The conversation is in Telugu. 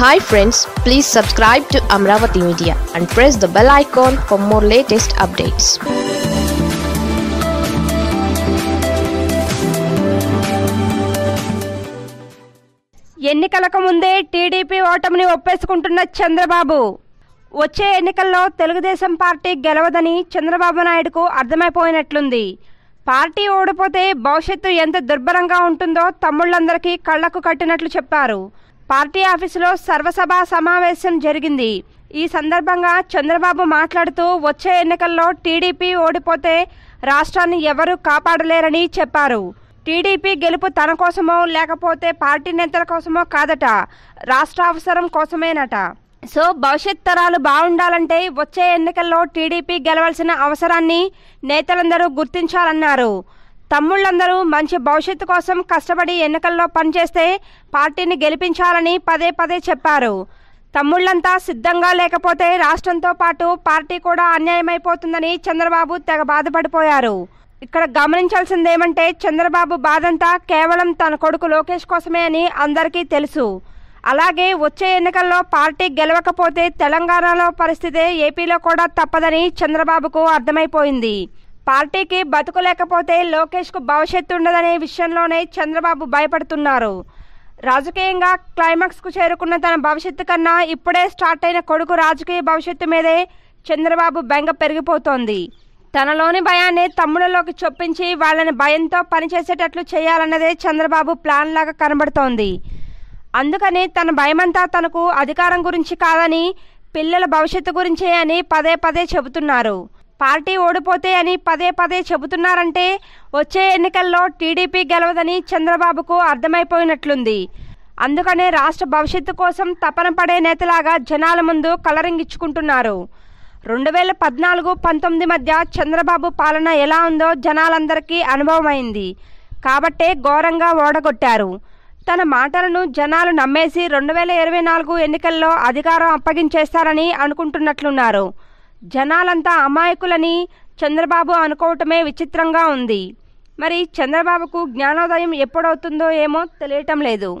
hi friends please subscribe to Amaravati media and press the bell icon for more latest updates ఎన్నికలకు ముందే టీడీపీ ఓటమిని ఒప్పేసుకుంటున్న చంద్రబాబు వచ్చే ఎన్నికల్లో తెలుగుదేశం పార్టీ గెలవదని చంద్రబాబు నాయుడుకు అర్థమైపోయినట్లుంది పార్టీ ఓడిపోతే భవిష్యత్తు ఎంత దుర్భరంగా ఉంటుందో తమ్ముళ్ళందరికీ కళ్లకు కట్టినట్లు చెప్పారు పార్టీ ఆఫీసులో సర్వసభ సమావేశం జరిగింది ఈ సందర్భంగా చంద్రబాబు మాట్లాడుతూ వచ్చే ఎన్నికల్లో టీడీపీ ఓడిపోతే రాష్ట్రాన్ని ఎవరు కాపాడలేరని చెప్పారు టీడీపీ గెలుపు తన కోసమో లేకపోతే పార్టీ నేతల కోసమో కాదట రాష్ట్ర అవసరం కోసమేనట సో భవిష్యత్ తరాలు బాగుండాలంటే వచ్చే ఎన్నికల్లో టీడీపీ గెలవలసిన అవసరాన్ని నేతలందరూ గుర్తించాలన్నారు తమ్ముళ్ళందరూ మంచి భవిష్యత్తు కోసం కష్టపడి ఎన్నికల్లో పనిచేస్తే పార్టీని గెలిపించాలని పదే పదే చెప్పారు తమ్ముళ్లంతా సిద్ధంగా లేకపోతే రాష్ట్రంతో పాటు పార్టీ కూడా అన్యాయమైపోతుందని చంద్రబాబు తెగ బాధపడిపోయారు ఇక్కడ గమనించాల్సిందేమంటే చంద్రబాబు బాధంతా కేవలం తన కొడుకు లోకేష్ కోసమే అని అందరికీ తెలుసు అలాగే వచ్చే ఎన్నికల్లో పార్టీ గెలవకపోతే తెలంగాణలో పరిస్థితే ఏపీలో కూడా తప్పదని చంద్రబాబుకు అర్థమైపోయింది పార్టీకి బతుకులేకపోతే లోకేష్కు భవిష్యత్తు ఉండదనే విషయంలోనే చంద్రబాబు భయపడుతున్నారు రాజకీయంగా క్లైమాక్స్కు చేరుకున్న తన భవిష్యత్తు కన్నా ఇప్పుడే స్టార్ట్ అయిన కొడుకు రాజకీయ భవిష్యత్తు మీదే చంద్రబాబు బెంగ పెరిగిపోతోంది తనలోని భయాన్ని తమ్ముళ్ళలోకి చొప్పించి వాళ్ళని భయంతో పనిచేసేటట్లు చేయాలన్నదే చంద్రబాబు ప్లాన్ లాగా కనబడుతోంది అందుకని తన భయమంతా తనకు అధికారం గురించి కాదని పిల్లల భవిష్యత్తు గురించే అని పదే పదే చెబుతున్నారు పార్టీ ఓడిపోతే అని పదే పదే చెబుతున్నారంటే వచ్చే ఎన్నికల్లో టీడీపీ గెలవదని చంద్రబాబుకు అర్థమైపోయినట్లుంది అందుకనే రాష్ట్ర భవిష్యత్తు కోసం తపన పడే నేతలాగా జనాల ముందు కలరింగ్ ఇచ్చుకుంటున్నారు రెండు వేల పద్నాలుగు పంతొమ్మిది మధ్య చంద్రబాబు పాలన ఎలా ఉందో జనాలందరికీ అనుభవమైంది కాబట్టే ఘోరంగా ఓడగొట్టారు తన మాటలను జనాలు నమ్మేసి రెండు వేల ఇరవై నాలుగు ఎన్నికల్లో అధికారం అప్పగించేస్తారని అనుకుంటున్నట్లున్నారు జనాలంతా అమాయకులని చంద్రబాబు అనుకోవటమే విచిత్రంగా ఉంది మరి చంద్రబాబుకు జ్ఞానోదయం ఎప్పుడవుతుందో ఏమో తెలియటం లేదు